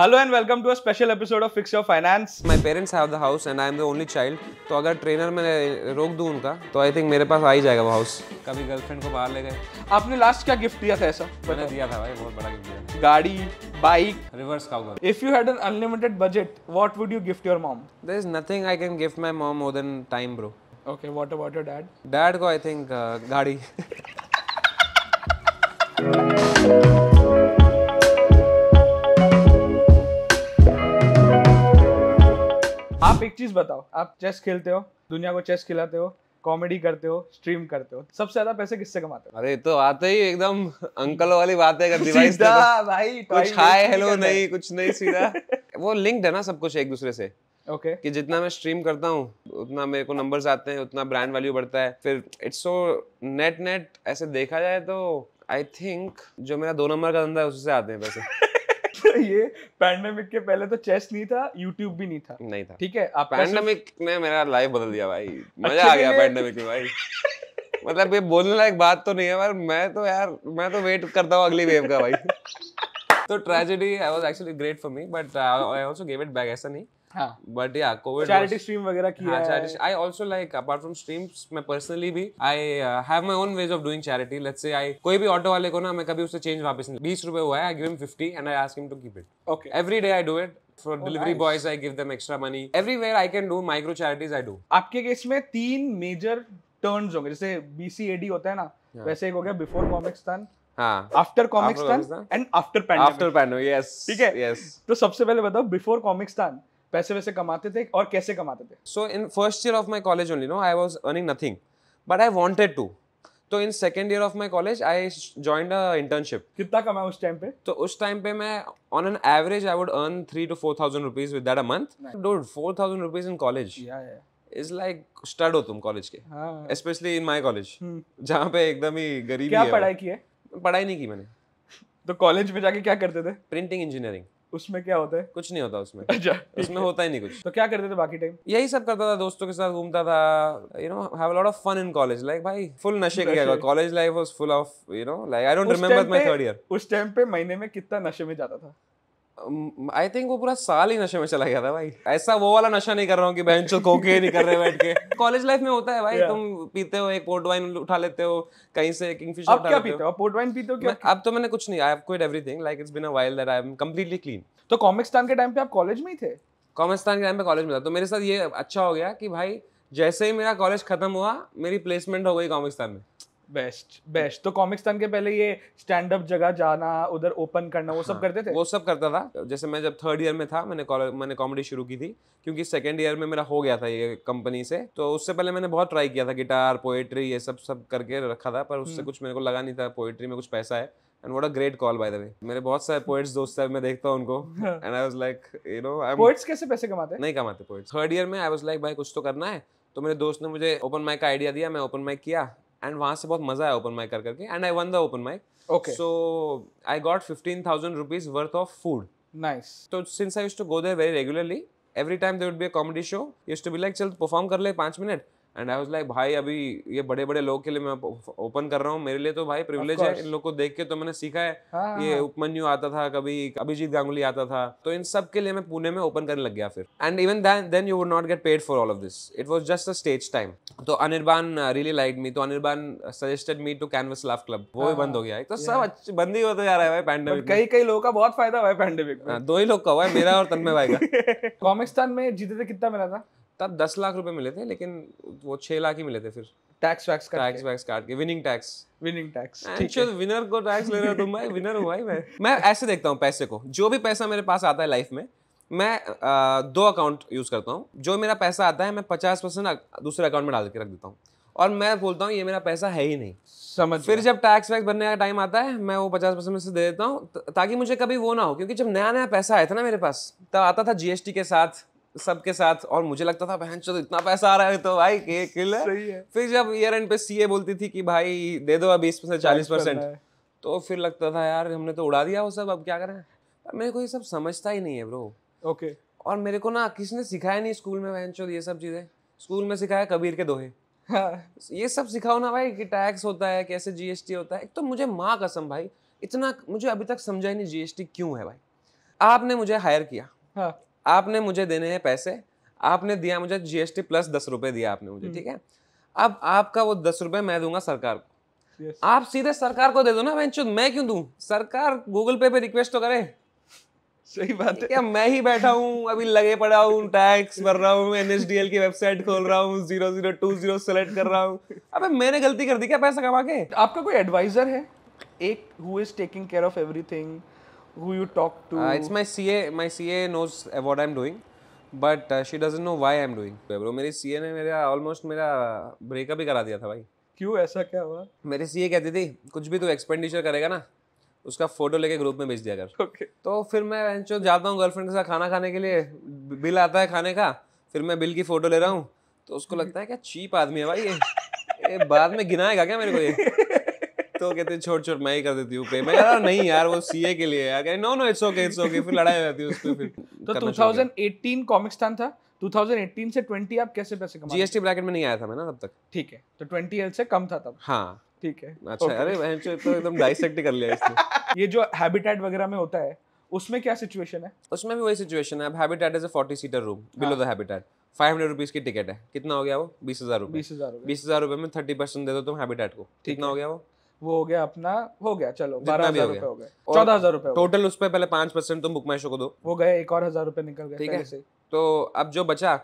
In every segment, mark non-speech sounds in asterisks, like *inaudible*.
Hello and welcome to a special episode of fix your finance my parents have the house and I am the only child तो अगर trainer में रोक दूं उनका तो I think मेरे पास आ ही जाएगा वो हाउस कभी गर्लफ्रेंड को बाहर ले गए आपने लास्ट क्या गिफ्ट दिया था ऐसा मैंने दिया था भाई बहुत बड़ा गिफ्ट दिया गाड़ी bike reverse cougar if you had an unlimited budget what would you gift your mom there is nothing I can gift my mom more than time bro okay what about your dad dad को I think uh, गाड़ी *laughs* एक चीज़ बताओ आप chess खेलते हो दुनिया को chess खिलाते हो कॉमेडी करते हो स्ट्रीम करते हो सबसे ज्यादा पैसे किससे कमाते हो अरे तो आते ही एकदम अंकल वाली बातें कर डिवाइस तो भाई कुछ हाय हेलो नहीं कुछ नहीं सीधा *laughs* वो लिंक्ड है ना सब कुछ एक दूसरे से ओके okay. कि जितना मैं स्ट्रीम करता हूँ उतना मेरे को नंबर्स आते हैं उतना ब्रांड वैल्यू बढ़ता है फिर इट्स सो नेट नेट ऐसे देखा जाए तो आई थिंक जो मेरा दो नंबर का धंधा है उससे आते हैं पैसे *laughs* *laughs* तो ये पैंडेमिक के पहले तो चेस नहीं था यूट्यूब भी नहीं था नहीं था ठीक है आप पैंडेमिक ने मेरा लाइफ बदल दिया भाई *laughs* मजा आ गया पैंडेमिक में भाई मतलब ये बोलने लायक बात तो नहीं है पर मैं तो यार मैं तो वेट करता हूँ अगली वेव का भाई *laughs* तो tragedy I was actually great for me but I also give it back ऐसा नहीं बट या कोविड चैरिटी स्ट्रीम वगैरह किया हाँ, है I also like apart from streams मैं पर्सनली भी I have my own ways of doing charity let's say I कोई भी ऑटो वाले को ना मैं कभी उससे चेंज वापस नहीं बीस रुपए हुआ है I give him fifty and I ask him to keep it okay every day I do it for delivery boys I give them extra money everywhere I can do micro charities I do आपके case में तीन major turns होंगे जैसे बीसीएडी होता है ना वैसे एक हो गया बिफोर कॉमिक्स हाँ, after comics turn and after pandemic after pandemic yes ठीक है तो सबसे पहले बताओ बिफोर कॉमिक्स पैसे वैसे कमाते थे और कैसे कमाते थे so in first year of my college only no I was earning nothing but I wanted to तो in second year of my college I join a internship कितना कमाया उस टाइम पे तो उस टाइम पे मैं on an average I would earn three two four thousand rupees with that a month four thousand rupees in college is like stud हो तुम कॉलेज के स्पेशली इन माई कॉलेज जहाँ पे एकदम ही गरीब क्या पढ़ाई की है पढ़ाई नहीं की मैंने तो कॉलेज में जाके क्या करते थे प्रिंटिंग इंजीनियरिंग उसमें क्या होता है कुछ नहीं होता उसमें *laughs* अच्छा उसमें होता ही नहीं कुछ तो क्या करते थे बाकी टाइम यही सब करता था दोस्तों के साथ घूमता था you know have a lot of fun in college like भाई फुल नशे का college life was full of you know like I don't remember my third year उस टाइम पे महीने में कितना नशे में जाता था आई थिंक वो पूरा साल ही नशे में चला गया था भाई ऐसा वो वाला नशा नहीं कर रहा हूँ कि बहन चल कोके नहीं कर रहे बैठ के कॉलेज *laughs* लाइफ में होता है भाई yeah. तुम पीते हो एक पोर्ट वाइन उठा लेते हो कहीं से किंग किंगफिशर उठा क्या पीते हो पोर्ट वाइन पीते हो क्या अब तो मैंने कुछ नहीं I have quit everything like it's been a while that I am completely clean तो कॉमिकस्तान के टाइम पे आप कॉलेज में ही थे कॉमिकस्तान के टाइम पे कॉलेज में था तो मेरे साथ ये अच्छा हो गया कि भाई जैसे ही मेरा कॉलेज खत्म हुआ मेरी प्लेसमेंट हो गई कॉमिकस्तान में बेस्ट बेस्ट तो कॉमिकस्तान के पहले ये स्टैंड अप जगह जाना उधर ओपन करना वो सब हाँ। करते थे वो सब करता था जैसे मैं जब थर्ड ईयर में था मैंने मैंने कॉमेडी शुरू की थी क्योंकि सेकेंड ईयर में मेरा हो गया था ये कंपनी से तो उससे पहले मैंने बहुत ट्राई किया था गिटार पोएट्री ये सब सब करके रखा था पर उससे हम्म। कुछ मेरे को लगा नहीं था पोएट्री में कुछ पैसा है and what a great call by the way मेरे बहुत सारे पोएट्स *laughs* दोस्त हैं मैं देखता हूं उनको and I was like you know I poets कैसे पैसे कमाते हैं नहीं कमाते पोएट्स थर्ड ईयर में आई वाज लाइक भाई कुछ तो करना है तो मेरे दोस्त ने मुझे ओपन माइक का आइडिया दिया मैं ओपन माइक किया एंड वहाँ से बहुत मजा आया ओपन माइक कर करके and I won the open mic okay so I got fifteen thousand rupees worth of food nice तो since I use to go there very regularly every time there would be a comedy show use to be like चल perform कर ले पाँच मिनट and I was like भाई अभी ये बड़े बड़े लोग के लिए मैं ओपन कर रहा हूँ मेरे लिए तो भाई प्रिविलेज है इन लोग को देख के तो मैंने सीखा है हाँ, हाँ, ये हाँ. उपमन्यु आता था कभी अभिजीत गांगुली आता था तो इन सब के लिए मैं पुणे में ओपन करने लग गया फिर and even then you would not get paid for all of this it was just a stage time तो अनिर्बान रियली लाइक मी तो Anirban suggested me to Canvas Laugh Club वो भी हाँ, बंद हो गया तो सब बंद ही होता जा रहा है भाई पैंडेमिक कई कई लोगों का बहुत फायदा हुआ है पैंडेमिक हाँ, दो ही लोग का हुआ है मेरा और तन्मय भाई का कॉमिकस्तान *laughs* में जीते थे कितना मिला था तब दस लाख रुपए मिले थे लेकिन वो छह लाख ही मिले थे फिर टैक्स वैक्स टैक्स वैक्स काट के विनिंग टैक्स विनिंग टैक्स चल विनर को टैक्स ले रहा तुम भाई विनर हूँ भाई मैं मैं ऐसे देखता हूँ पैसे को जो भी पैसा मेरे पास आता है लाइफ में मैं आ, दो अकाउंट यूज़ करता हूँ जो मेरा पैसा आता है मैं पचास परसेंट दूसरे अकाउंट में डाल के रख देता हूँ और मैं बोलता हूँ ये मेरा पैसा है ही नहीं समझ फिर जब टैक्स वैक्स भरने का टाइम आता है मैं वो पचास परसेंट में से दे देता हूँ ताकि मुझे कभी वो ना हो क्योंकि जब नया नया पैसा आया था ना मेरे पास तब आता था जीएसटी के साथ सबके साथ और मुझे लगता था बहन चलो इतना पैसा आ रहा है तो भाई केक सही है फिर जब ईयर एंड पे सीए बोलती थी कि भाई दे दो इसमें से चालीस परसेंट तो फिर लगता था यार हमने तो उड़ा दिया वो सब अब क्या करें मेरे को ये सब समझता ही नहीं है ब्रो ओके और मेरे को ना किसी ने सिखाया नहीं स्कूल में बहन ये सब चीज़ें स्कूल में सिखाया कबीर के दोहे हाँ। ये सब सिखाओ ना भाई कि टैक्स होता है कैसे जीएसटी होता है एक तो मुझे माँ कसम भाई इतना मुझे अभी तक समझा ही नहीं जीएसटी क्यों है भाई आपने मुझे हायर किया हाँ. आपने मुझे देने हैं पैसे आपने दिया मुझे जीएसटी प्लस दस रुपए दिया आपने मुझे हम्म। ठीक है अब आपका वो दस रुपए मैं दूंगा सरकार को yes. आप सीधे सरकार को दे दो ना मैं मैं क्यों दूं सरकार गूगल पे पे रिक्वेस्ट तो करे सही बात है क्या मैं ही बैठा हूँ अभी लगे पड़ा हूँ टैक्स भर रहा हूँ एन एनएसडीएल की वेबसाइट खोल रहा हूँ zero zero two zero select कर रहा हूँ अबे मैंने गलती कर दी क्या पैसा कमा के आपका कोई एडवाइजर है एक who is taking care of everything who you talk to? Uh, it's my CA. My CA knows what I'm doing, but uh, she doesn't know why I'm doing. Bro, मेरी CA ne mera almost मेरा breakup hi kara diya tha bhai क्यों ऐसा क्या हुआ? मेरी CA कहती थी कुछ भी तू एक्सपेंडिचर करेगा ना उसका फोटो लेके ग्रुप में भेज दिया कर okay. तो फिर मैं जो जाता हूँ गर्लफ्रेंड के साथ खाना खाने के लिए बिल आता है खाने का फिर मैं बिल की फोटो ले रहा हूँ तो उसको लगता है क्या चीप आदमी है भाई ये, ये बाद में गिनाएगा क्या मेरे को ये तो कहते छोड़ छोड़ मैं ही कर देती हूँ पे मैं यार नहीं यार वो सीए के लिए यार no no it's okay it's okay फिर लड़ाई हो जाती है उस पर फिर *laughs* तो 2018 कॉमिक टाइम था 2018 से 20 आप कैसे पैसे कमाए जीएसटी ब्रैकेट में नहीं आया था मैं ना तब तक ठीक है तो 20 एल से कम था तब हाँ ठीक है अच्छा okay. अरे तो एकदम डाइसेक्ट कर लिया इसने *laughs* ये जो हैबिटेट वगैरह में होता है उसमें क्या सिचुएशन है उसमें भी वही सिचुएशन है अब Habitat is a 40 seater room below the Habitat five hundred rupees की टिकट है कितना हो गया वो बीस हजार रुपए बीस हजार रुपए में थर्टी परसेंट दे दो तुम हैबिटेट को कितना हो गया वो वो हो गया अपना हो गया चलो बारह हजार रुपए हो गए चौदह हजार रुपए टोटल उस पर पहले पांच परसेंट तुम बुक माई शो को दो वो गए एक और हजार रुपए निकल गए ठीक है तो अब जो बचा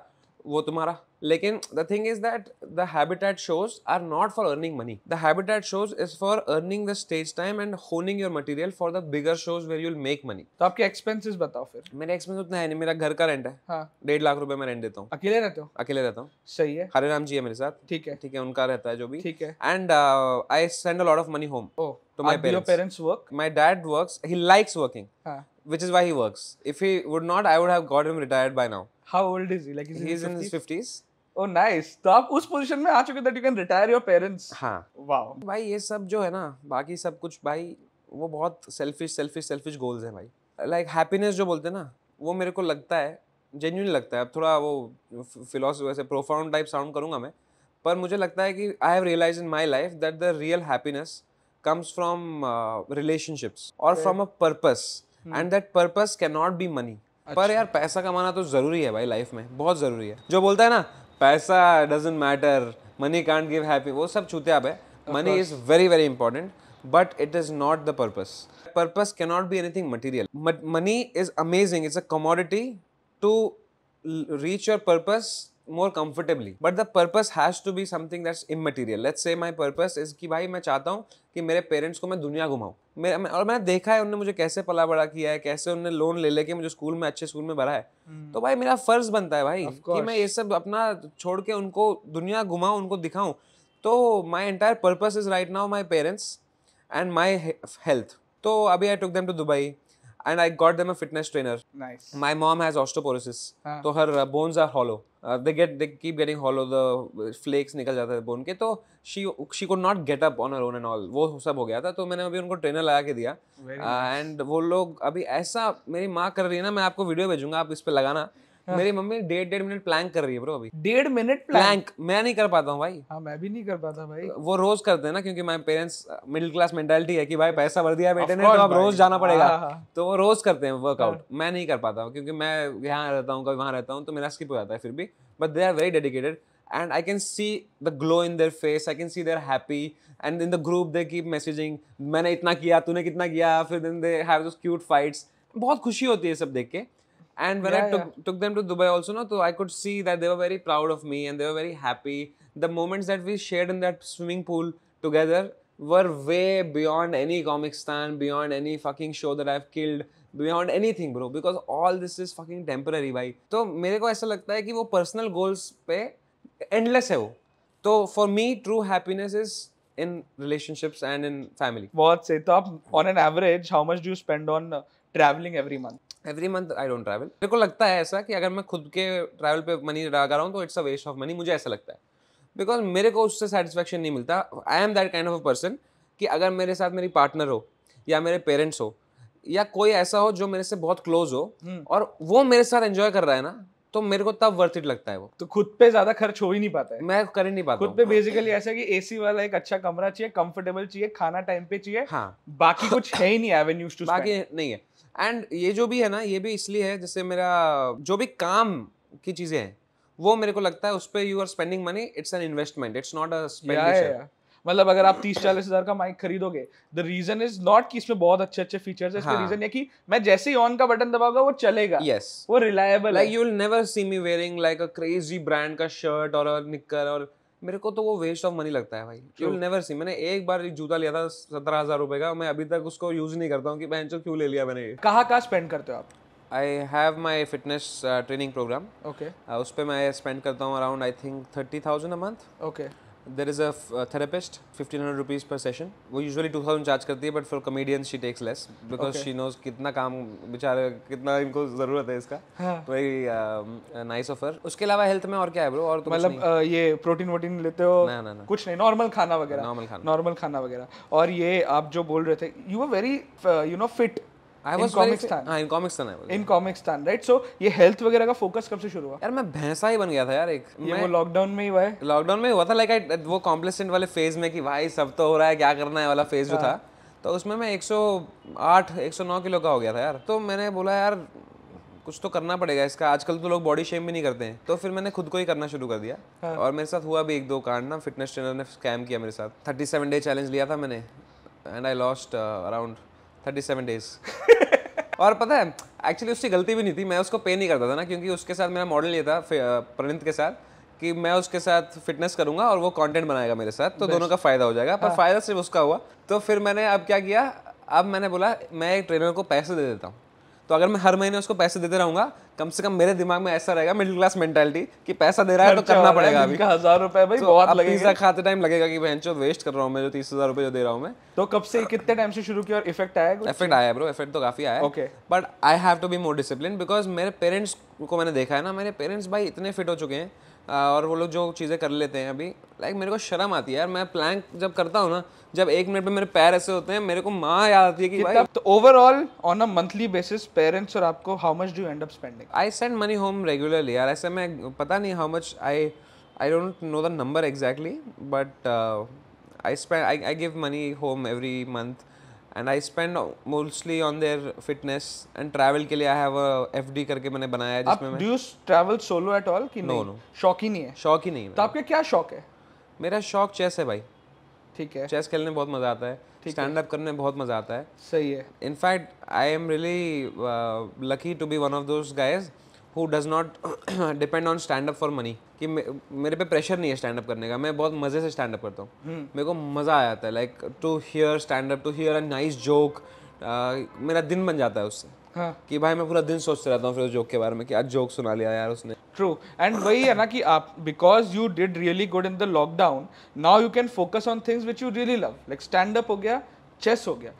वो तुम्हारा लेकिन the thing is that the Habitat shows are not for earning money the Habitat shows is for earning the stage time and honing your material for the bigger shows where you'll make money तो आपके expenses बताओ फिर मेरे expense उतना है नहीं मेरा घर का रेंट है हाँ. डेढ़ लाख रुपए में रेंट देता हूँ अकेले रहते हो अकेले रहता हूँ सही है हरे राम जी है मेरे साथ ठीक है ठीक है उनका रहता है जो भी ठीक है and I send a lot of money home तो my parents. Your parents work? My dad works. He likes working, huh. हाँ। which is why he works. If he would not, I would have got him retired by now. How old is he like he is in his 50s oh nice तो आप उस position में आ चुके that you can retire your parents हां wow भाई ये सब जो है ना बाकी सब कुछ भाई वो बहुत सेल्फिश सेल्फिश सेल्फिश गोल्स हैं भाई लाइक like, हैप्पीनेस जो बोलते हैं ना वो मेरे को लगता है जेन्यून लगता है अब थोड़ा वो फिलोसफी वैसे प्रोफाउंड टाइप साउंड करूँगा मैं पर मुझे लगता है कि I have realize in my life that the real happiness comes from relationships और from a purpose and that purpose can not be money अच्छा। पर यार पैसा कमाना तो जरूरी है भाई लाइफ में बहुत जरूरी है जो बोलता है ना पैसा doesn't matter money can't give happy वो सब छूते आप है money is very very important but it is not the purpose purpose cannot be anything material money is amazing it's a commodity to reach your purpose more comfortably but the purpose has to be something that's material let's say my purpose is कि भाई मैं चाहता हूँ कि मेरे parents को मैं दुनिया घुमाऊँ मेरा मैं, और मैंने देखा है उन्होंने मुझे कैसे पला बड़ा किया है कैसे उन्होंने लोन ले लेके मुझे स्कूल में अच्छे स्कूल में भरा है हम्म। तो भाई मेरा फर्ज बनता है भाई कि मैं ये सब अपना छोड़ के उनको दुनिया घुमाऊँ उनको दिखाऊँ तो my entire purpose is right now my parents and my health तो अभी I took them to Dubai and I got them a fitness trainer my mom has osteoporosis तो हर bones are hollow they get they keep getting hollow the flakes निकल जाते थे bone के तो she she could not get up on her own and all वो सब हो गया था तो मैंने अभी उनको ट्रेनर लगा के दिया एंड nice. वो लोग अभी ऐसा मेरी माँ कर रही है ना मैं आपको वीडियो भेजूंगा आप इस पर लगाना हाँ। मेरी मम्मी डेढ़ डेढ़ मिनट प्लैंक कर रही है ब्रो अभी डेढ़ मिनट प्लैंक मैं नहीं कर पाता हूँ भाई हाँ मैं भी नहीं कर पाता भाई वो रोज करते हैं ना क्योंकि my parents middle class mentality है कि भाई पैसा भर दिया बेटे ने तो अब रोज जाना पड़ेगा हाँ, हाँ। तो वो रोज करते हैं वर्कआउट मैं नहीं कर पाता हूँ क्योंकि मैं यहाँ रहता हूँ कभी वहाँ रहता हूँ तो मेरा स्किप हो जाता है फिर भी but they are very dedicated and I can see the glow in their face I can see their happy and in the group they keep messaging मैंने इतना किया तूने कितना किया फिर then they have those cute fights. बहुत खुशी होती है सब देख के And when yeah, I took, yeah. took them to Dubai also, no, so I could see that they were very proud of me and they were very happy. The moments that we shared in that swimming pool together were way beyond any comic stand, beyond any fucking show that I've killed, beyond anything, bro. Because all this is fucking temporary, भाई. So, मेरे को ऐसा लगता है कि वो personal goals पे endless है वो. तो for me, true happiness is in relationships and in family. बहुत सही. तो आप on an average, how much do you spend on uh, traveling every month? Every month I don't travel मेरे को लगता है ऐसा कि अगर मैं खुद के ट्रैवल पे मनी लगा रहा हूँ तो it's a waste of money मुझे ऐसा लगता है बिकॉज मेरे को उससे सेटिस्फेक्शन नहीं मिलता I am that kind of a person कि अगर मेरे साथ मेरी पार्टनर हो या मेरे पेरेंट्स हो या कोई ऐसा हो जो मेरे से बहुत क्लोज हो हम्म। और वो मेरे साथ एंजॉय कर रहा है ना तो मेरे को तब वर्थ इट लगता है वो तो खुद पे ज्यादा खर्च हो ही नहीं पाता है मैं कर ही नहीं पाता खुद पे बेसिकली ऐसा कि एसी वाला एक अच्छा कमरा चाहिए कंफर्टेबल चाहिए खाना टाइम पे चाहिए हाँ बाकी कुछ है ही नहीं एवेन्यूज टू बाकी नहीं है एंड ये जो भी है ना ये भी इसलिए है जैसे मेरा जो भी काम की चीज़ें हैं वो मेरे को लगता है उस पर you are spending money it's an investment it's not a मतलब अगर आप तीस चालीस हजार का माइक खरीदोगे द रीजन इज नॉट कि इसमें बहुत अच्छे अच्छे फीचर्स है हाँ. रीजन ये कि मैं जैसे ही ऑन का बटन दबाऊंगा वो चलेगा यस yes. वो reliable like you will never see me wearing like a crazy brand का शर्ट और निकर और मेरे को तो वो वेस्ट ऑफ मनी लगता है भाई यू विल नेवर सी मैंने एक बार एक जूता लिया था सत्रह हजार रुपये का मैं अभी तक उसको यूज़ नहीं करता हूँ कि बहन क्यों ले लिया मैंने ये कहाँ कहाँ स्पेंड करते हो आप I have my fitness training program okay उस पर मैं स्पेंड करता हूँ around I think thirty thousand a month okay there is a therapist fifteen hundred rupees per session वो टू थाउजेंड चार्ज करती है but for comedians she takes less because she knows कितना काम बेचारे कितना इनको ज़रूरत है इसका हाँ। तो um, nice नाइस ऑफर उसके अलावा हेल्थ में और क्या है ब्रो और तो मतलब ये प्रोटीन वोटीन लेते हो ना ना ना कुछ नहीं नॉर्मल खाना वगैरह नॉर्मल खाना नॉर्मल खाना वगैरह और ये आप जो बोल रहे थे you are very you know fit क्या करना है वाला फेज जो हाँ। था तो उसमें मैं 108 109 किलो का हो गया था यार तो मैंने बोला यार कुछ तो करना पड़ेगा इसका आजकल तो लोग बॉडी शेम भी नहीं करते हैं तो फिर मैंने खुद को ही करना शुरू कर दिया हाँ। और मेरे साथ हुआ भी एक दो कांड ना फिटनेस ट्रेनर ने स्कैम किया मेरे साथ थर्टी सेवन डे चैलेंज लिया था मैंने and I lost around thirty seven days *laughs* और पता है एक्चुअली उसकी गलती भी नहीं थी मैं उसको पे नहीं करता था ना क्योंकि उसके साथ मेरा मॉडल ये था प्रणित के साथ कि मैं उसके साथ फिटनेस करूंगा और वो कंटेंट बनाएगा मेरे साथ तो दोनों का फायदा हो जाएगा पर हाँ। फायदा सिर्फ उसका हुआ तो फिर मैंने अब क्या किया अब मैंने बोला मैं एक ट्रेनर को पैसे दे देता हूँ तो अगर मैं हर महीने उसको पैसे देते रहूंगा कम से कम मेरे दिमाग में ऐसा रहेगा मिडिल क्लास मेंटेलिटी कि पैसा दे रहा है तो करना पड़ेगा अभी हजार रुपए भाई so, तो बहुत लगेगा पिज्जा खाते टाइम लगेगा कि बहन वेस्ट कर रहा हूँ मैं जो तीस हजार रुपए जो दे रहा हूँ मैं तो कब से कितने टाइम से शुरू किया और इफेक्ट आया इफेक्ट आया ब्रो इफेक्ट तो काफी आया okay but I have to be more discipline because मेरे पेरेंट्स को मैंने देखा है ना मेरे पेरेंट्स भाई इतने फिट हो चुके हैं और वो लोग जो चीज़ें कर लेते हैं अभी लाइक मेरे को शर्म आती है यार मैं प्लैंक जब करता हूँ ना जब एक मिनट में मेरे पैर ऐसे होते हैं मेरे को माँ याद आती है कि भाई तो overall on a monthly basis parents और आपको how much do end up spending I send money home regularly यार ऐसे मैं पता नहीं how much I I don't know the number exactly but I spend I give money home every month and I spend mostly on their fitness and travel के लिए I have a FD करके मैंने बनाया है जिसमें do you travel solo at all कि no no शौक ही नहीं है शौक ही नहीं है तो आपका क्या शौक है मेरा शौक चेस है भाई ठीक है चेस खेलने बहुत मजा आता है स्टैंड अप करने बहुत मजा आता है सही है in fact I am really lucky to be one of those guys who does not depend on stand up for money कि मेरे पे प्रेशर नहीं है स्टैंड अप करने का मैं बहुत मज़े से स्टैंड अप करता हूँ हम्म। मेरे को मज़ा आ जाता है like to hear stand up to hear a nice joke मेरा दिन बन जाता है उससे हाँ। कि भाई मैं पूरा दिन सोचते रहता हूँ फिर उस जोक के बारे में कि आज जोक सुना लिया यार उसने ट्रू एंड वही है ना कि आप because you did really good in the lockdown now you can focus on things which you really love like stand up हो गया चेस हो गया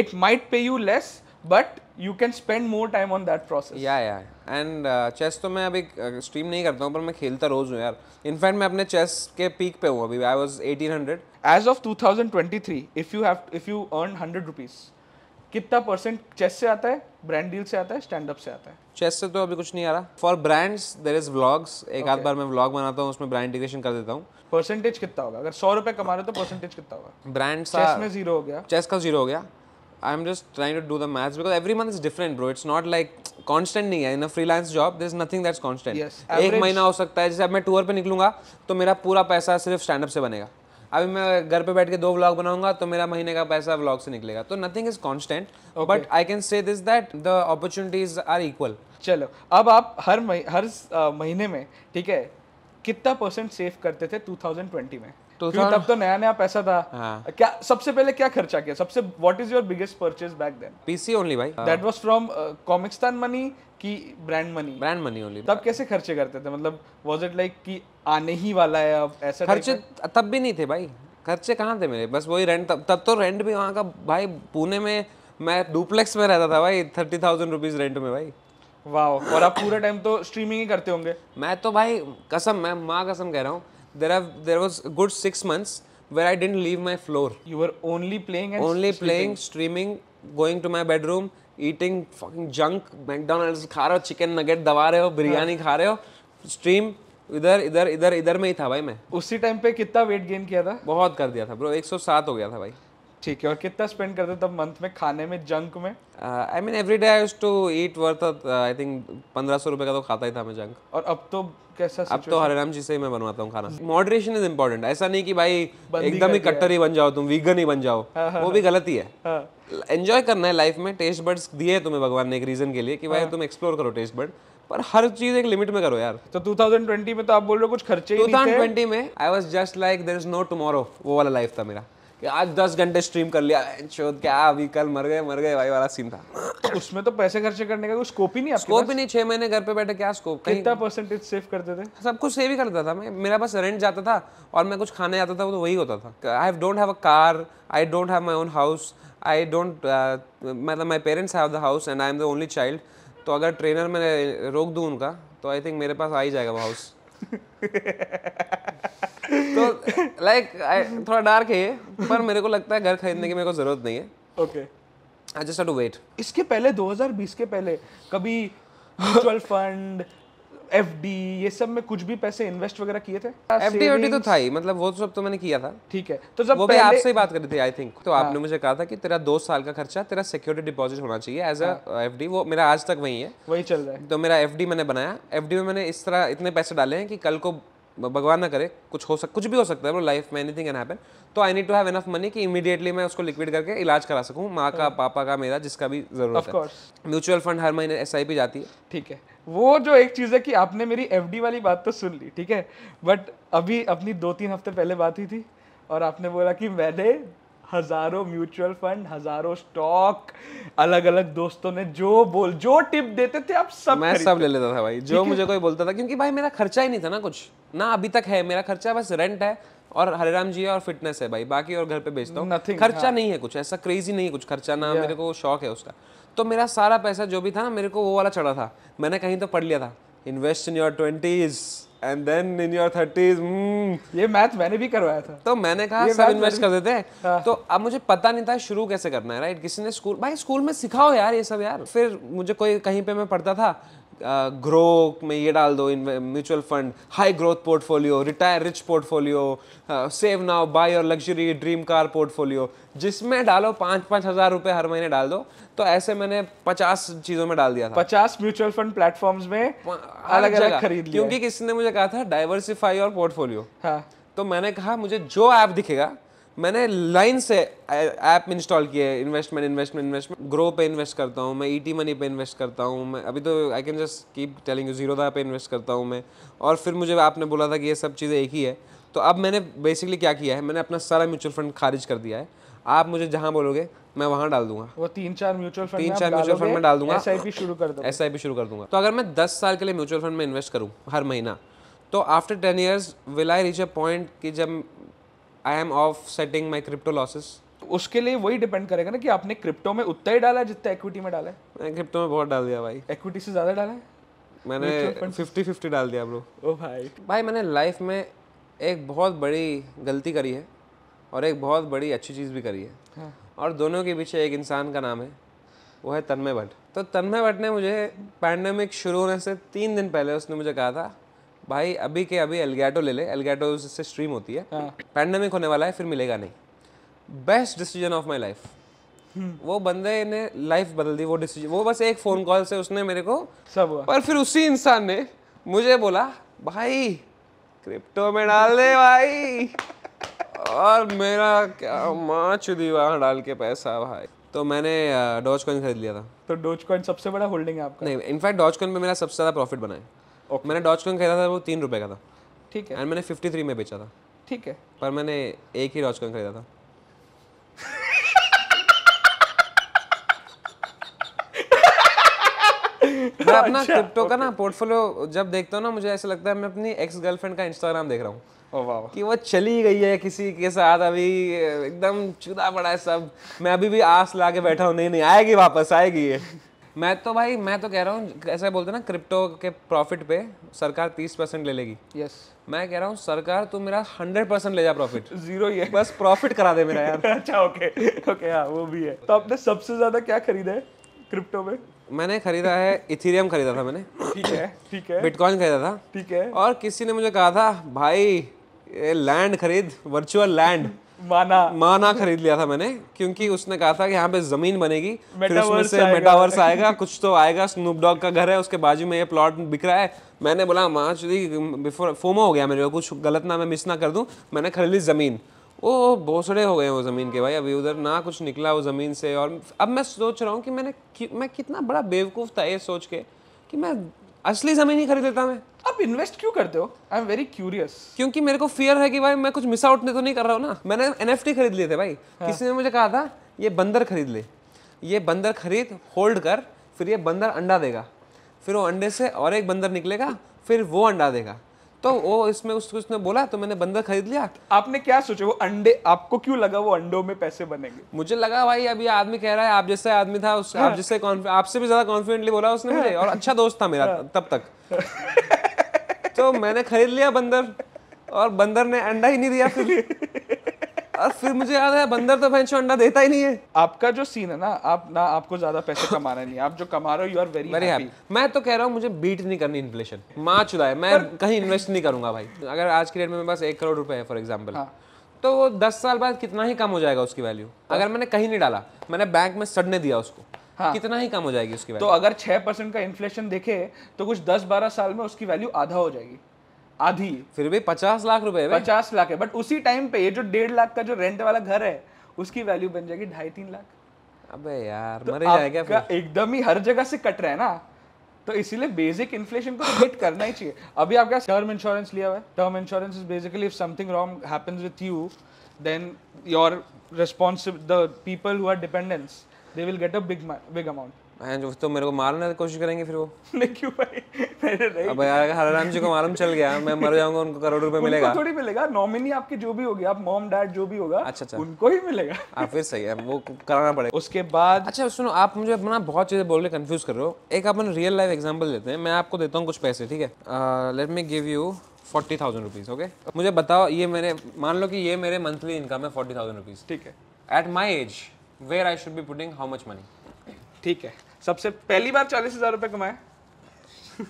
it might pay you less but you can spend more time on that process yeah yeah and chess uh, तो मैं अभी stream uh, नहीं करता हूँ पर मैं खेलता रोज़ हूँ यार इनफैक्ट मैं अपने चेस के पीक पे हूँ अभी I was eighteen hundred age of two thousand twenty three if you have if you earn hundred rupees कितना परसेंट चेस से आता है ब्रांड डील से आता है स्टैंड अप से आता है चेस से तो अभी कुछ नहीं आ रहा for brands there is vlogs एक okay. आध बार मैं व्लॉग बनाता हूँ उसमें ब्रांड इंटीग्रेशन कर देता हूँ परसेंटेज कितना होगा अगर सौ रुपये कमा रहे हो तो परसेंटेज कितना होगा ब्रांड्स चेस में जीरो हो गया चेस का जीरो हो गया I am just trying to do the maths because every month is different bro it's not like constant नहीं है. इन अ freelance job, there's nothing that's constant. Yes. एक महीना हो सकता है जैसे अब मैं टूर पर निकलूंगा तो मेरा पूरा पैसा सिर्फ स्टैंडअप से बनेगा अभी मैं घर पे बैठ के दो व्लॉग बनाऊंगा तो मेरा महीने का पैसा व्लॉग से निकलेगा तो nothing is constant but I can say this that the opportunities are equal चलो अब आप हर मही, हर महीने में ठीक है कितना परसेंट सेव करते थे 2020 में तो तब तो नया नया पैसा था हाँ. क्या सबसे पहले क्या खर्चा किया सबसे what is your biggest purchase back then PC only भाई that was from Comicstaan money की brand money brand money only तब कैसे खर्चे करते थे मतलब वाज इट लाइक कि आने ही वाला है अब ऐसा खर्चे तब भी नहीं थे भाई खर्चे कहाँ थे मेरे बस वही रेंट तब तब तो रेंट भी वहाँ का भाई पुणे में मैं डुप्लेक्स में रहता था भाई थर्टी थाउजेंड रुपीज़ रेंट में भाई वाह और आप पूरा टाइम तो स्ट्रीमिंग ही करते होंगे मैं तो भाई कसम मैं माँ कसम कह रहा हूँ there have there was a good six months where I didn't leave my floor. You were only playing and only sleeping. playing, streaming, going to my bedroom, eating fucking junk, McDonald's खा रहे हो, chicken nugget दबा रहे हो, biryani खा रहे हो, stream इधर इधर इधर इधर में ही था भाई मैं उसी टाइम पे कितना वेट गेन किया था बहुत कर दिया था ब्रो 107 हो गया था भाई ठीक है और कितना स्पेंड करते तब मंथ में खाने में जंक में I mean every day I to eat worth I think पंद्रह सौ रुपये का तो खाता ही था मैं जंक और अब तो कैसा अब तो हरे राम जी से ही मैं बनवाता हूँ खाना मॉडरेशन इज इम्पोर्टेंट ऐसा नहीं कि भाई एकदम ही कट्टर ही बन जाओ तुम वीगन ही बन जाओ हाँ, हाँ, वो हाँ। भी गलत ही है एंजॉय करना है लाइफ में टेस्ट बर्ड्स दिए तुम्हें भगवान ने एक रीजन के लिए कि भाई तुम एक्सप्लोर करो टेस्ट बर्ड पर हर चीज एक लिमिट में करो यार तो 2020 में तो आप बोल रहे हो कुछ खर्चे ही नहीं थे 2020 में I was just like there is no tomorrow वो वाला लाइफ था मेरा कि आज दस घंटे स्ट्रीम कर लिया शोध क्या अभी कल मर गए मर गए भाई वाला सीन था उसमें तो पैसे खर्चे करने का कोई स्कोप ही नहीं आपके स्कोप ही नहीं छह महीने घर पे बैठे क्या स्कोप कितना परसेंटेज सेव करते थे सब कुछ सेव ही करता था मैं मेरा पास रेंट जाता था और मैं कुछ खाने जाता था वो तो वही होता था I don't have a car I don't have my own house I don't मतलब my parents have the house and I am the only child तो अगर ट्रेनर मैं रोक दूँ उनका तो आई थिंक मेरे पास आ ही जाएगा वो हाउस *laughs* तो लाइक थोड़ा डार्क है पर मेरे को लगता है घर खरीदने की मेरे को जरूरत नहीं है okay I just to wait इसके पहले 2020 के पहले कभी म्यूचुअल फंड एफ ये सब में कुछ भी पैसे इन्वेस्ट वगैरह किए थे एफ डी तो था ही मतलब वो सब तो मैंने किया था ठीक है तो जब वो पहले... आपसे ही बात कर करी थी आई थिंक तो हाँ. आपने मुझे कहा था कि तेरा दो साल का खर्चा तेरा सिक्योरिटी डिपॉजिट होना चाहिए एज अ एफ वो मेरा आज तक वही है वही चल रहा है तो मेरा एफ मैंने बनाया एफ में मैंने इस तरह इतने पैसे डाले हैं कि कल को भगवान ना करे कुछ हो सक कुछ भी हो सकता है लाइफ में एनीथिंग कैन हैपन तो I need to have enough money कि इमीडिएटली मैं उसको लिक्विड करके इलाज करा सकूँ माँ का हाँ। पापा का मेरा जिसका भी जरूरत है म्यूचुअल फंड हर महीने एस जाती है ठीक है वो जो एक चीज़ है कि आपने मेरी एफ वाली बात तो सुन ली ठीक है बट अभी अपनी दो तीन हफ्ते पहले बात हुई थी और आपने बोला कि मैंने हज़ारों म्यूचुअल फंड हज़ारों स्टॉक अलग अलग दोस्तों ने जो बोल जो टिप देते थे आप सब मैं सब ले लेता था भाई जो मुझे कोई बोलता था क्योंकि भाई मेरा खर्चा ही नहीं था ना कुछ ना अभी तक है मेरा खर्चा बस रेंट है और हरे राम जी है और फिटनेस है भाई बाकी और घर पे बेचता हूँ खर्चा हाँ। नहीं है कुछ ऐसा क्रेजी नहीं है कुछ खर्चा ना मेरे को शौक है उसका तो मेरा सारा पैसा जो भी था ना मेरे को वो वाला चढ़ा था मैंने कहीं तो पढ़ लिया था invest in your twenties and then in your thirties ये मैथ मैंने भी करवाया था तो मैंने कहा सब इन्वेस्ट कर देते हैं हाँ। तो अब मुझे पता नहीं था शुरू कैसे करना है राइट किसी ने स्कूल भाई स्कूल में सिखाओ यार ये सब यार फिर मुझे कोई कहीं पे मैं पढ़ता था ग्रो में ये डाल दो mutual fund high growth portfolio retire rich portfolio save now buy your luxury dream car portfolio जिसमें डालो पाँच पाँच हज़ार रुपये हर महीने डाल दो तो ऐसे मैंने पचास चीज़ों में डाल दिया था पचास म्यूचुअल फंड प्लेटफॉर्म्स में अलग अलग खरीद क्योंकि किसी ने मुझे कहा था डाइवर्सिफाई और पोर्टफोलियो हाँ तो मैंने कहा मुझे जो ऐप दिखेगा मैंने लाइन से ऐप इंस्टॉल किए इन्वेस्टमेंट इन्वेस्टमेंट इन्वेस्टमेंट ग्रो पे इन्वेस्ट करता हूँ मैं ई टी मनी पे इन्वेस्ट करता हूँ मैं अभी तो I can just keep telling you zero पे इन्वेस्ट करता हूँ मैं और फिर मुझे आपने बोला था कि ये सब चीज़ें एक ही है तो अब मैंने बेसिकली क्या किया है मैंने अपना सारा म्यूचुअल फंड खारिज कर दिया है आप मुझे जहाँ बोलोगे मैं वहाँ डाल दूंगा वो तीन चार म्यूचुअल फंड तीन चार म्यूचुअल फंड में डाल दूंगा एस आई शुरू कर दूंगा एस शुरू कर दूंगा तो अगर मैं दस साल के लिए म्यूचुअल फंड में इन्वेस्ट करूँ हर महीना तो after ten years will I reach a point कि जब I am offsetting my crypto losses उसके लिए वही डिपेंड करेगा ना कि आपने क्रिप्टो में उतना ही डाला है जितना इक्विटी में डाला है मैंने क्रिप्टो में बहुत डाल दिया भाई इक्विटी से ज़्यादा डाला है मैंने फिफ्टी फिफ्टी डाल दिया ब्रो ओ भाई भाई मैंने लाइफ में एक बहुत बड़ी गलती करी है और एक बहुत बड़ी अच्छी चीज़ भी करी है हाँ। और दोनों के पीछे एक इंसान का नाम है वो है तन्मय भट्ट तो तन्मय भट्ट ने मुझे पैंडमिक शुरू होने से तीन दिन पहले उसने मुझे कहा था भाई अभी के अभी एलगैटो ले ले एलगैटो से स्ट्रीम होती है पैंडमिक हाँ। होने वाला है फिर मिलेगा नहीं best decision of my life वो बंदे ने लाइफ बदल दी वो डिसीजन वो बस एक फोन कॉल से उसने मेरे को सब हुआ पर फिर उसी इंसान ने मुझे बोला भाई क्रिप्टो में डाल दे भाई और मेरा क्या माँ चुदी वहाँ डाल के पैसा भाई तो मैंने डॉज कॉइन खरीद लिया था तो डॉज कॉइन सबसे बड़ा होल्डिंग है आपका नहीं इनफैक्ट डॉज कॉइन में मेरा सबसे ज़्यादा प्रॉफिट बना है ओके मैंने डॉज कॉइन खरीदा था वो तीन रुपये का था ठीक है एंड मैंने फिफ्टी थ्री में बेचा था ठीक है पर मैंने एक ही डॉज कॉइन खरीदा था *laughs* मैं अपना अच्छा, क्रिप्टो का ना पोर्टफोलियो जब देखता हूँ ना मुझे ऐसा लगता है मैं अपनी एक्स गर्लफ्रेंड का इंस्टाग्राम देख रहा हूँ oh, कि वो चली गई है किसी के साथ अभी एकदम चुदा पड़ा है सब मैं अभी भी आस ला के बैठा हूँ नहीं नहीं आएगी वापस आएगी ये मैं तो भाई मैं तो कह रहा हूँ ऐसा बोलते ना क्रिप्टो के प्रॉफिट पे सरकार तीस परसेंट ले लेगी यस yes. मैं कह रहा हूँ सरकार तू मेरा हंड्रेड परसेंट ले जा प्रॉफिट जीरो ही है बस प्रॉफिट करा दे मेरा यार *laughs* अच्छा ओके ओके हाँ वो भी है तो आपने सबसे ज़्यादा क्या खरीदा है क्रिप्टो में मैंने खरीदा है इथेरियम खरीदा था मैंने ठीक है ठीक है बिटकॉइन खरीदा था ठीक है और किसी ने मुझे कहा था भाई लैंड खरीद वर्चुअल लैंड माना माना खरीद लिया था मैंने क्योंकि उसने कहा था कि यहाँ पे जमीन बनेगी फिर उसमें से मेटावर्स आएगा कुछ तो आएगा स्नूप डॉग का घर है उसके बाजू में ये प्लॉट बिक रहा है मैंने बोला माँ चुरी बिफोर फोमो हो गया मेरे को कुछ गलत ना मैं मिस ना कर दूँ मैंने खरीद ली ज़मीन वो भोसड़े हो गए वो ज़मीन के भाई अभी उधर ना कुछ निकला वो ज़मीन से और अब मैं सोच रहा हूँ कि मैंने कि, मैं कितना बड़ा बेवकूफ़ था ये सोच के कि मैं असली जमीन ही खरीद लेता मैं आप इन्वेस्ट क्यों करते हो आई एम वेरी क्यूरियस क्योंकि मेरे को फियर है कि भाई मैं कुछ मिस आउट तो नहीं कर रहा हूँ ना मैंने एन एफ टी खरीद लिए थे भाई हाँ. किसी ने मुझे कहा था ये बंदर खरीद ले ये बंदर खरीद होल्ड कर फिर ये बंदर अंडा देगा फिर वो अंडे से और एक बंदर निकलेगा फिर वो अंडा देगा तो वो इसमें उसको उसने बोला तो मैंने बंदर खरीद लिया आपने क्या सोचा वो अंडे आपको क्यों लगा वो अंडों में पैसे बनेंगे मुझे लगा भाई अभी आदमी कह रहा है आप जैसे आदमी था उस, आप हाँ। जैसे आपसे भी ज्यादा कॉन्फिडेंटली बोला उसने मुझे हाँ। और अच्छा दोस्त था मेरा हाँ। तब तक *laughs* तो मैंने खरीद लिया बंदर और बंदर ने अंडा ही नहीं दिया फिर *laughs* और फिर मुझे याद है बंदर तो भैंसो अंडा देता ही नहीं है आपका जो सीन है ना आप ना आपको ज्यादा पैसे कमाना नहीं आप जो कमा रहे हो you are very very happy मैं तो कह रहा हूँ मुझे बीट नहीं करनी इन्फ्लेशन माँ चुदाए मैं कहीं इन्वेस्ट नहीं करूंगा भाई अगर आज के डेट में बस एक करोड़ रुपए है फॉर एग्जाम्पल तो वो दस साल बाद कितना ही कम हो जाएगा उसकी वैल्यू अगर मैंने कहीं नहीं डाला मैंने बैंक में सड़ने दिया उसको हाँ। कितना ही कम हो जाएगी उसकी वैल्यू तो अगर छह परसेंट का इन्फ्लेशन देखे तो कुछ दस बारह साल में उसकी वैल्यू आधा हो जाएगी आधी फिर भी पचास लाख रुपए पचास लाख है बट उसी टाइम पे ये जो डेढ़ लाख का जो रेंट वाला घर है उसकी वैल्यू बन जाएगी ढाई तीन लाख अबे यार तो मरे जाएगा एकदम ही हर जगह से कट रहा है ना तो इसीलिए बेसिक इन्फ्लेशन को हिट तो करना ही चाहिए अभी आपका टर्म इंश्योरेंस लिया हुआ है term insurance is basically if something wrong happens with you then your responsible the people who are dependence they will get a big big amount भाई जो तो मेरे को मारने की कोशिश करेंगे फिर वो *laughs* नहीं क्यों भाई मैंने नहीं अब यार अगर हराराम जी को मालूम चल गया *laughs* मैं मर जाऊंगा उनको करोड़ रुपए मिलेगा थोड़ी मिलेगा नॉमिनी आपके जो भी होगी आप मॉम डैड जो भी होगा अच्छा अच्छा उनको ही मिलेगा *laughs* आप फिर सही है वो कराना पड़ेगा उसके बाद अच्छा सुनो आप मुझे अपना बहुत चीज़ें बोल रहे कन्फ्यूज कर रहे हो एक अपन रियल लाइफ एग्जाम्पल देते हैं मैं आपको देता हूँ कुछ पैसे ठीक है let me give you forty thousand rupees okay मुझे बताओ ये मेरे मान लो कि ये मेरे मंथली इनकम है फोर्टी थाउजेंड रुपीज़ ठीक है at my age where I should be putting how much money ठीक है सबसे पहली बार चालीस हजार रुपए कमाए *laughs*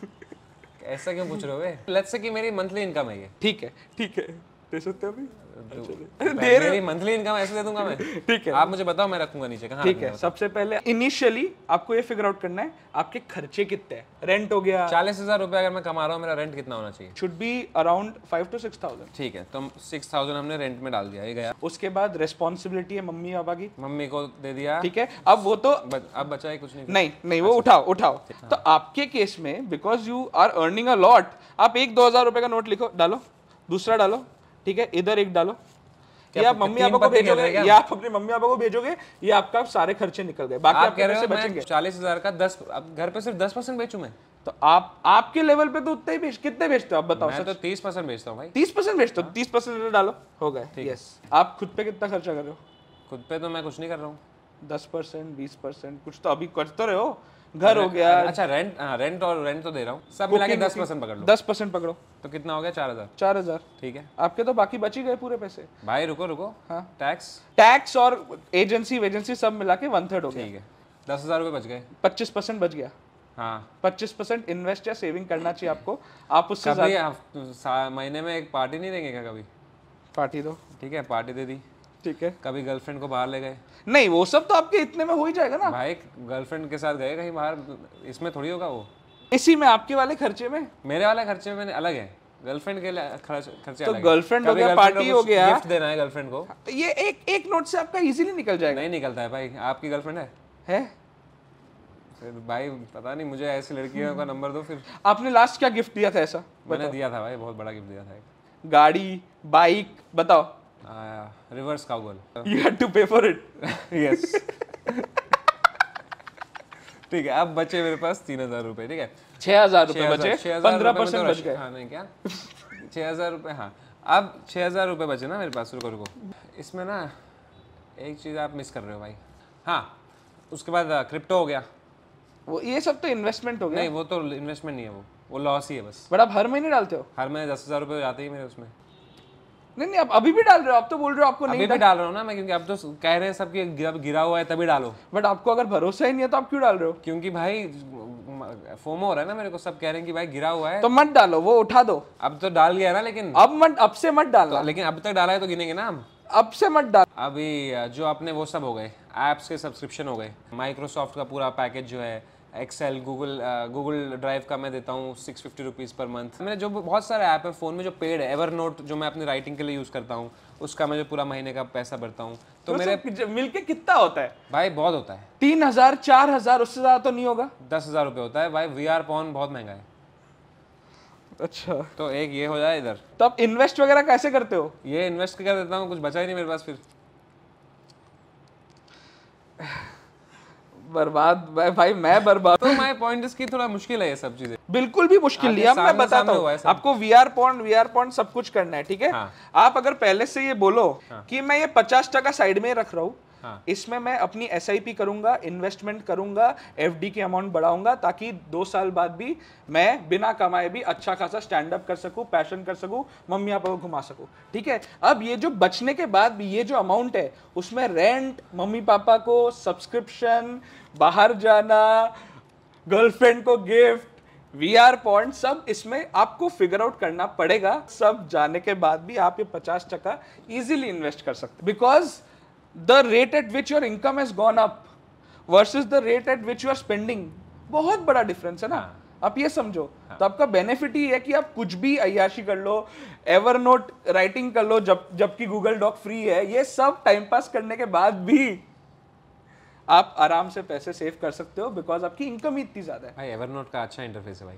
ऐसा क्यों पूछ रहे हो लेट्स से कि मेरी मंथली इनकम है ये ठीक है ठीक है दे सकते अभी तो हाँ, मंथली इनकम ऐसे दे दूंगा मैं ठीक है आप मुझे बताओ मैं रखूंगा नीचे कहां ठीक है सबसे पहले इनिशियली आपको ये फिगर आउट करना है आपके खर्चे कितने हैं रेंट हो गया चालीस हजार अगर मैं कमा रहा हूँ मेरा रेंट कितना होना चाहिए should be around five to six thousand ठीक है तो सिक्स थाउजेंड हमने रेंट में डाल दिया ये गया उसके बाद रेस्पॉन्सिबिलिटी है मम्मी पापा की मम्मी को दे दिया ठीक है अब वो तो अब बचा है कुछ नहीं नहीं नहीं वो अच्छा। उठाओ उठाओ हाँ। तो आपके केस में because you are earning a lot आप एक दो हजार रुपए का नोट लिखो डालो दूसरा डालो ठीक है इधर एक डालो या आप मम्मी पापा को भेजोगे या आप अपनी मम्मी पापा को भेजोगे ये आपका सारे खर्चे निकल गए बाकी आप कह रहे हो बचेंगे चालीस हजार का दस घर पे सिर्फ दस परसेंट बेचू मैं तो आप आपके लेवल पे तो उतने ही बेच कितने बेचते हो आप बताओ मैं तो तीस परसेंट बेचता हूँ भाई तीस परसेंट बेचते हो हाँ। तीस परसेंट डालो हो गए यस आप खुद पे कितना खर्चा कर रहे हो खुद पे तो मैं कुछ नहीं कर रहा हूँ दस परसेंट बीस परसेंट कुछ तो अभी करते रहे हो घर हो गया अच्छा रेंट आ, रेंट और रेंट तो दे रहा हूँ सब मिला के दस परसेंट पकड़ लो दस परसेंट पकड़ो तो कितना हो गया चार हजार चार हजार ठीक है आपके तो बाकी बच ही गए पूरे पैसे भाई रुको रुको हाँ टैक्स टैक्स और एजेंसी वेजेंसी सब मिला के वन थर्ड हो गया ठीक है दस हजार रुपये बच गए पच्चीस परसेंट बच गया हाँ पच्चीस परसेंट इन्वेस्ट या सेविंग करना चाहिए आपको आप उससे महीने में एक पार्टी नहीं देंगे क्या कभी पार्टी दो ठीक है पार्टी दे दी ठीक है कभी गर्लफ्रेंड को बाहर ले गए नहीं वो सब तो आपके इतने में हो ही जाएगा ना भाई गर्लफ्रेंड के साथ गए कहीं बाहर इसमें थोड़ी होगा वो इसी में आपके वाले खर्चे में मेरे वाले खर्चे में अलग है गर्लफ्रेंड के लिए खर्चा तो गर्लफ्रेंड हो गया पार्टी हो गया गिफ्ट देना है गर्लफ्रेंड को हाँ, तो ये एक एक नोट से आपका इजीली निकल जाएगा नहीं निकलता है भाई आपकी गर्लफ्रेंड है है भाई पता नहीं मुझे ऐसी लड़कियों का नंबर दो फिर आपने लास्ट क्या गिफ्ट दिया था ऐसा मैंने दिया था भाई बहुत बड़ा गिफ्ट दिया था गाड़ी बाइक बताओ reverse uh, reverse cowgirl. *laughs* You had to pay for it. *laughs* yes. *laughs* ठीक है अब बचे मेरे पास तीन हजार रुपए ठीक है छह हजार रुपए बचे पंद्रह परसेंट बच गए हाँ नहीं क्या छह हजार रुपए हाँ अब छह हजार रुपए बचे ना मेरे पास रुको रुको इसमें ना एक चीज आप मिस कर रहे हो भाई हाँ उसके बाद क्रिप्टो uh, हो गया वो ये सब तो इन्वेस्टमेंट हो गया नहीं वो तो इन्वेस्टमेंट नहीं है वो वो लॉस ही है बस बट आप हर महीने डालते हो हर महीने दस हजार रुपये जाते ही मेरे उसमें नहीं नहीं आप अभी भी डाल रहे हो आप तो बोल रहे हो आपको नहीं डाल रहा हूँ ना मैं क्योंकि आप तो कह रहे हैं सब गिरा, हुआ है तभी डालो बट आपको अगर भरोसा ही नहीं है तो आप क्यों डाल रहे हो क्योंकि भाई फोमो हो रहा है ना मेरे को सब कह रहे हैं कि भाई गिरा हुआ है तो मत डालो वो उठा दो अब तो डाल गया ना लेकिन अब मत अब से मत डाल तो लेकिन अब तक डाला है तो गिनेंगे ना हम अब से मत डाल अभी जो आपने वो सब हो गए ऐप्स के सब्सक्रिप्शन हो गए माइक्रोसॉफ्ट का पूरा पैकेज जो है एक्सेल गूगल गूगल ड्राइव का मैं देता हूँ six fifty rupees per month मेरे जो बहुत सारे ऐप है फ़ोन में जो पेड है एवर नोट जो मैं अपनी राइटिंग के लिए यूज़ करता हूँ उसका मैं जो पूरा महीने का पैसा भरता हूँ तो, तो मेरे मिलके कितना होता है भाई बहुत होता है तीन हज़ार चार हज़ार उससे ज़्यादा तो नहीं होगा दस हज़ार रुपये होता है भाई वी आर पॉन बहुत महंगा है अच्छा तो एक ये हो जाए इधर तो आप इन्वेस्ट वगैरह कैसे करते हो ये इन्वेस्ट कर देता हूँ कुछ बचा ही नहीं मेरे पास फिर बर्बाद भाई मैं बर्बाद तो माय पॉइंट इसकी थोड़ा मुश्किल है ये सब चीजें बिल्कुल भी मुश्किल नहीं अब मैं बताता हूँ आपको we are point we are point सब कुछ करना है ठीक है हाँ। आप अगर पहले से ये बोलो हाँ। कि मैं ये पचास टका साइड में रख रहा हूँ हाँ. इसमें मैं अपनी एस आई पी करूंगा इन्वेस्टमेंट करूंगा एफ डी की अमाउंट बढ़ाऊंगा ताकि दो साल बाद भी मैं बिना कमाए भी अच्छा खासा स्टैंड अप कर सकूँ पैशन कर सकूँ मम्मी पापा को घुमा सकूँ ठीक है अब ये जो बचने के बाद भी ये जो अमाउंट है उसमें रेंट मम्मी पापा को सब्सक्रिप्शन बाहर जाना गर्लफ्रेंड को गिफ्ट वी आर पॉइंट सब इसमें आपको फिगर आउट करना पड़ेगा सब जाने के बाद भी आप ये पचास टका इजिली इन्वेस्ट कर सकते because the rate at which your income has gone up versus the rate at which you are spending बहुत बड़ा डिफरेंस है ना हाँ। आप ये समझो हाँ. तो आपका बेनिफिट ही है कि आप कुछ भी अयाशी कर लो एवर नोट राइटिंग कर लो जब जबकि गूगल डॉक फ्री है ये सब टाइम पास करने के बाद भी आप आराम से पैसे सेव कर सकते हो बिकॉज आपकी इनकम ही इतनी ज्यादा है भाई एवर नोट का अच्छा इंटरफेस है भाई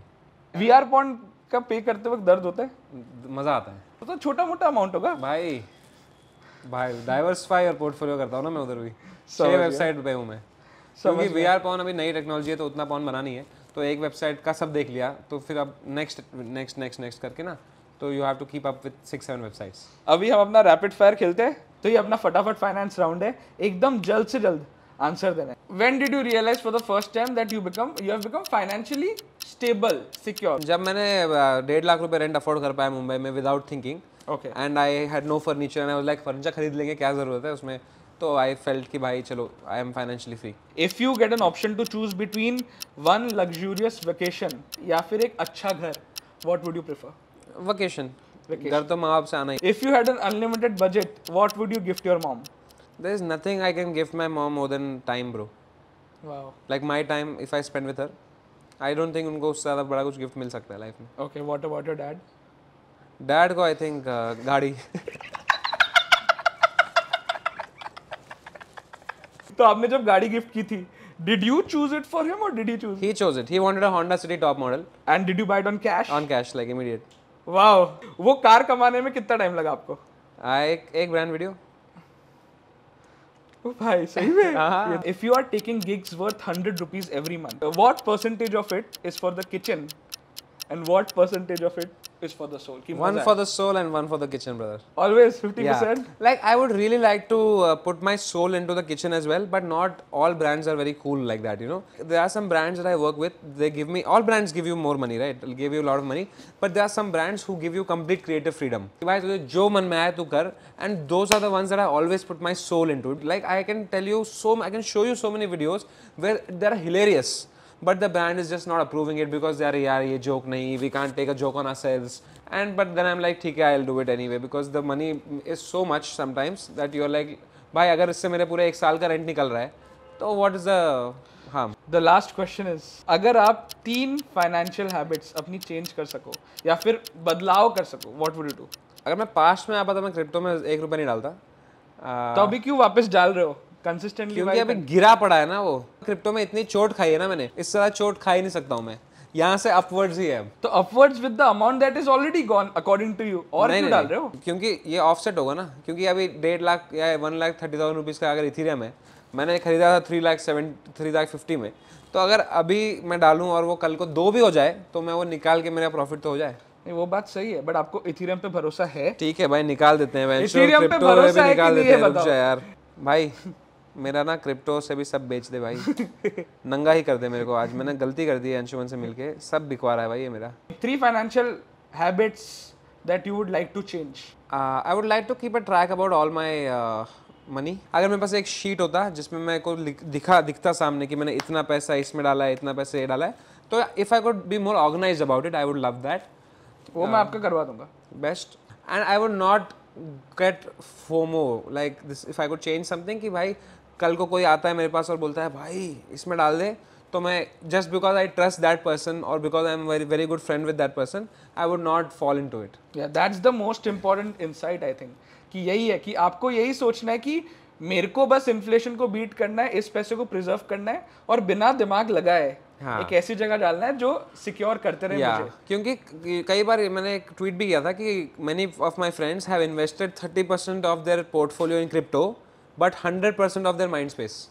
वी आर पॉइंट का पे करते वक्त दर्द होता है मजा आता है तो, तो छोटा मोटा अमाउंट होगा भाई भाई डाइवर्सिफाई और पोर्टफोलियो करता हूँ ना मैं उधर भी छः वेबसाइट पे हूँ मैं क्योंकि वी आर पॉन अभी नई टेक्नोलॉजी है तो उतना पॉन बनानी है तो एक वेबसाइट का सब देख लिया तो फिर अब नेक्स्ट नेक्स्ट नेक्स्ट नेक्स्ट करके ना तो you have to keep up with six seven websites अभी हम अपना रैपिड फायर खेलते हैं तो ये अपना फटाफट फाइनेंस राउंड है एकदम जल्द से जल्द आंसर देना है when did you realize for the first time that you become you have become financially stable secure जब मैंने डेढ़ लाख रुपए रेंट अफोर्ड कर पाया मुंबई में without thinking okay and I had no furniture and I was like furniture खरीद लेंगे क्या ज़रूरत है उसमें तो आई फेल्ट कि भाई चलो I am financially free if you get an option to choose between one luxurious vacation या फिर एक अच्छा घर what would you prefer vacation घर तो माँ बाप से आना ही if you had an unlimited budget what would you gift your mom there is nothing I can gift my mom more than time bro like my time if I spend with her I don't think उनको उससे ज़्यादा बड़ा कुछ gift मिल सकता है life में okay what about your dad dad को I think गाड़ी तो आपने जब गाड़ी गिफ्ट की थी did you choose it for him or did he choose it? He chose it. He wanted a Honda City top model. And did you buy it on cash? On cash, like immediate. Wow. वो car कमाने में कितना time लगा आपको? एक एक brand video. भाई सही में. If you are taking gigs worth hundred rupees every month, what percentage of it is for the kitchen, and what percentage of it is for the soul. Keep one for the soul and one for the kitchen, brother. Always 50%. Yeah. Like I would really like to uh, put my soul into the kitchen as well, but not all brands are very cool like that, you know. There are some brands that I work with, they give me, all brands give you more money, right? They'll give you a lot of money, but there are some brands who give you complete creative freedom. Jo man mein hai, And those are the ones that I always put my soul into. Like I can tell you so, I can show you so many videos where they're hilarious but the brand is just not approving it because यार यार ये joke नहीं we can't take a joke on our sales and but then I am like ठीक है I'll do it anyway because the money is so much sometimes that you are like भाई अगर इससे मेरे पूरे एक साल का रेंट निकल रहा है तो वॉट इज द हाँ द लास्ट क्वेश्चन इज अगर आप तीन फाइनेंशियल हैबिट्स अपनी चेंज कर सको या फिर बदलाव कर सको वॉट वुड यू डू अगर मैं पास्ट में आ पाता मैं क्रिप्टो में एक रुपये नहीं डालता तो अभी क्यों वापस डाल रहे हो कंसिस्टेंटली क्योंकि अभी गिरा पड़ा है ना वो क्रिप्टो में इतनी चोट खाई है ना मैंने इस तरह चोट खा ही नहीं सकता हूँ मैं यहाँ से अपवर्ड्स ही है तो upwards with the amount that is already gone according to you और नहीं, क्यों डाल रहे हो क्योंकि ये ऑफसेट होगा ना क्योंकि अभी डेढ़ लाख या one lakh thirty thousand rupees का अगर इथीरियम है मैंने खरीदा था three lakh seven three lakh fifty में तो अगर अभी मैं डालूँ और वो कल को दो भी हो जाए तो मैं वो निकाल के मेरा प्रॉफिट तो हो जाए वो बात सही है बट आपको इथीरियम पे भरोसा है ठीक है भाई निकाल देते हैं भाई इथीरियम पे भरोसा है निकाल देते यार भाई मेरा ना क्रिप्टो से भी सब बेच दे भाई *laughs* नंगा ही कर दे मेरे को आज मैंने गलती कर दी है अंशुमन से मिलके सब बिकवा रहा है भाई ये मेरा three financial habits that you would like to change I would like to keep a track about all my money अगर मेरे पास एक शीट होता जिसमें मैं को दिखा दिखता सामने कि मैंने इतना पैसा इसमें डाला है इतना पैसा ये डाला है तो if I could be more organise about it I would love that वो मैं आपका करवा दूंगा best and I would not get FOMO like this if I could change something कि भाई कल को कोई आता है मेरे पास और बोलता है भाई इसमें डाल दे तो मैं just because I trust that person और because I am very very good friend with that person I would not fall into it that's the most important insight I think कि यही है कि आपको यही सोचना है कि मेरे को बस इन्फ्लेशन को बीट करना है इस पैसे को प्रिजर्व करना है और बिना दिमाग लगाए हाँ. एक ऐसी जगह डालना है जो सिक्योर करते रहे yeah. मुझे क्योंकि कई बार मैंने एक ट्वीट भी किया था कि many of my friends have invested thirty percent of their portfolio in crypto but hundred percent of their mind space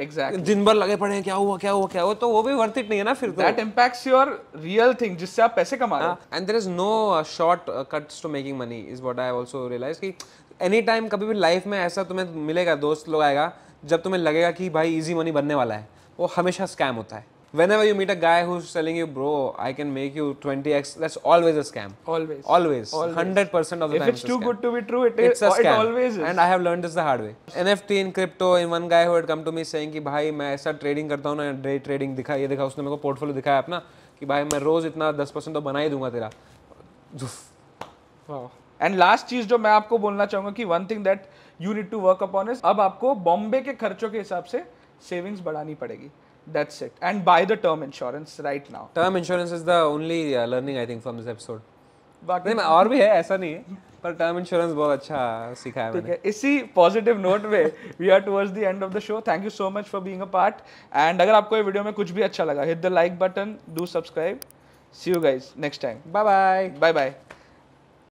exact दिन भर लगे पड़े हैं क्या हुआ क्या हुआ क्या हुआ तो वो भी वर्थ इट नहीं है ना फिर that impacts your real thing जिससे आप पैसे कमा रहे हो and there is no shortcuts to making money is what I also realise कि एनी टाइम कभी भी लाइफ में ऐसा तुम्हें मिलेगा दोस्त लोग आएगा जब तुम्हें लगेगा कि भाई इजी मनी बनने वाला है वो हमेशा स्कैम होता है whenever you meet a guy who's telling you, bro, I can make you 20x, that's always a scam. Always. Always. always. 100% of the if time. If it's too scam. good to be true, it it's is. a scam. It always is. And I have learned this the hard way. NFT in crypto, in one guy who had come to me saying ki bhai main aisa trading karta hu na day trading dikha ye dikha usne मेरे को portfolio dikhaya apna ki bhai main roz itna 10% तो बना ही दूंगा तेरा. wow and last चीज जो मैं आपको बोलना चाहूंगा कि one thing that you need to work upon is अब आपको बॉम्बे के खर्चों के हिसाब से सेविंग्स बढ़ानी पड़ेगी That's it. And buy the term insurance right now. Term insurance is the only uh, learning I think from this episode. बाकी नहीं मैं और भी है ऐसा नहीं है पर टर्म इंश्योरेंस बहुत अच्छा सीखा है मैंने इसी पॉजिटिव नोट पे we are towards the end of the show thank you so much for being a part and अगर आपको ये वीडियो में कुछ भी अच्छा लगा hit the like button do subscribe see you guys next time bye bye bye bye